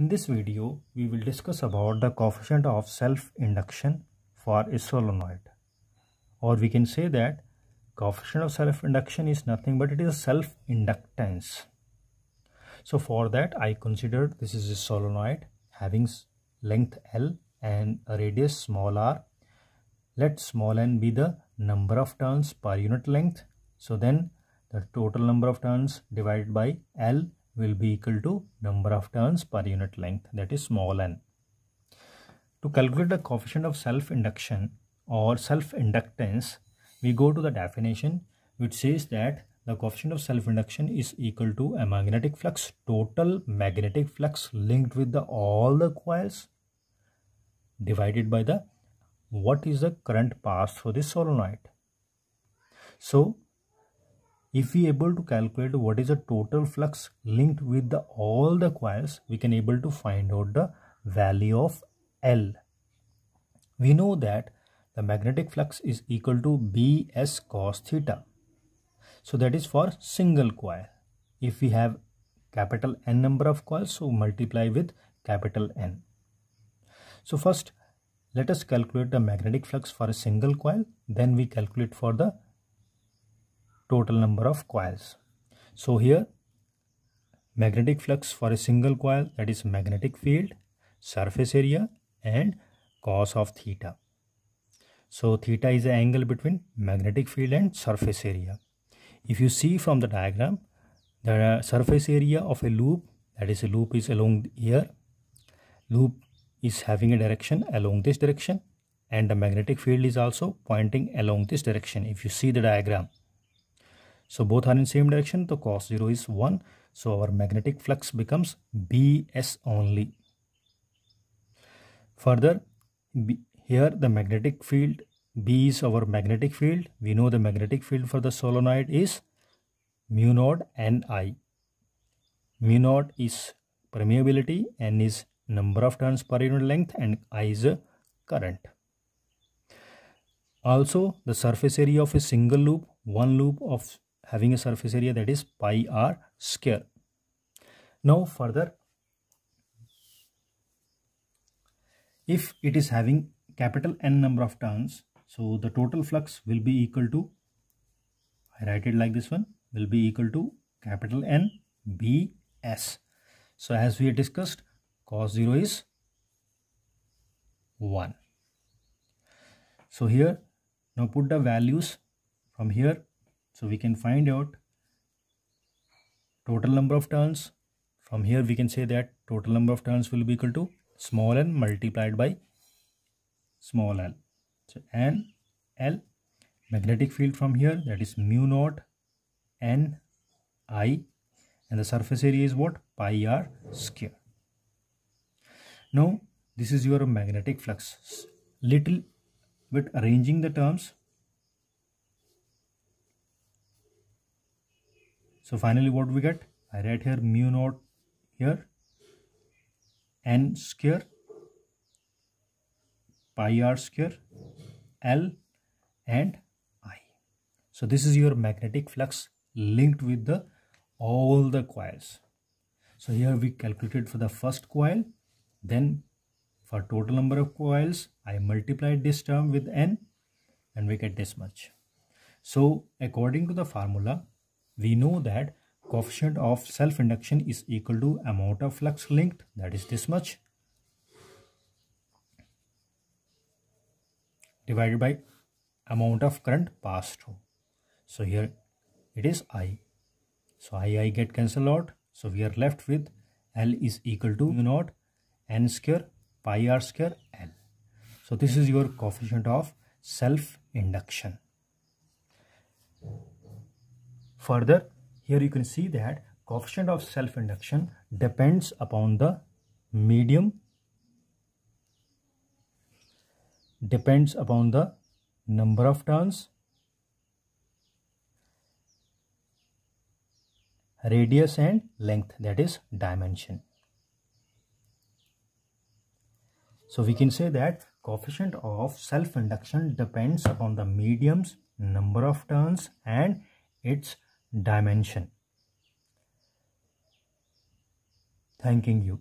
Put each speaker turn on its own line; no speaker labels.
In this video, we will discuss about the coefficient of self-induction for a solenoid. Or we can say that coefficient of self-induction is nothing but it is self-inductance. So for that, I consider this is a solenoid having length L and a radius small r. Let small n be the number of turns per unit length. So then the total number of turns divided by L will be equal to number of turns per unit length that is small n. To calculate the coefficient of self-induction or self-inductance, we go to the definition which says that the coefficient of self-induction is equal to a magnetic flux, total magnetic flux linked with the all the coils divided by the what is the current passed for this solenoid. So if we able to calculate what is the total flux linked with the all the coils we can able to find out the value of L we know that the magnetic flux is equal to bs cos theta so that is for single coil if we have capital N number of coils so multiply with capital N so first let us calculate the magnetic flux for a single coil then we calculate for the total number of coils. So here magnetic flux for a single coil that is magnetic field, surface area and cos of theta. So theta is the angle between magnetic field and surface area. If you see from the diagram, the surface area of a loop that is a loop is along here. Loop is having a direction along this direction and the magnetic field is also pointing along this direction if you see the diagram. So both are in same direction. So cos 0 is 1. So our magnetic flux becomes BS only. Further, B, here the magnetic field, B is our magnetic field. We know the magnetic field for the solenoid is mu naught Ni. Mu naught is permeability, N is number of turns per unit length and I is current. Also, the surface area of a single loop, one loop of having a surface area that is pi r square. Now further, if it is having capital N number of turns, so the total flux will be equal to, I write it like this one, will be equal to capital N B S. So as we discussed, cos 0 is 1. So here, now put the values from here so we can find out total number of turns. From here we can say that total number of turns will be equal to small n multiplied by small l. So n l magnetic field from here that is mu naught n i and the surface area is what pi r square. Now this is your magnetic flux. Little bit arranging the terms So finally what we get? I write here mu naught here n square pi r square L and I. So this is your magnetic flux linked with the all the coils. So here we calculated for the first coil then for total number of coils I multiplied this term with n and we get this much. So according to the formula we know that coefficient of self-induction is equal to amount of flux linked that is this much divided by amount of current passed through so here it is i so i i get cancelled out so we are left with l is equal to mu naught n square pi r square l so this is your coefficient of self induction Further, here you can see that coefficient of self-induction depends upon the medium, depends upon the number of turns, radius and length that is dimension. So we can say that coefficient of self-induction depends upon the medium's number of turns and its dimension. Thanking you.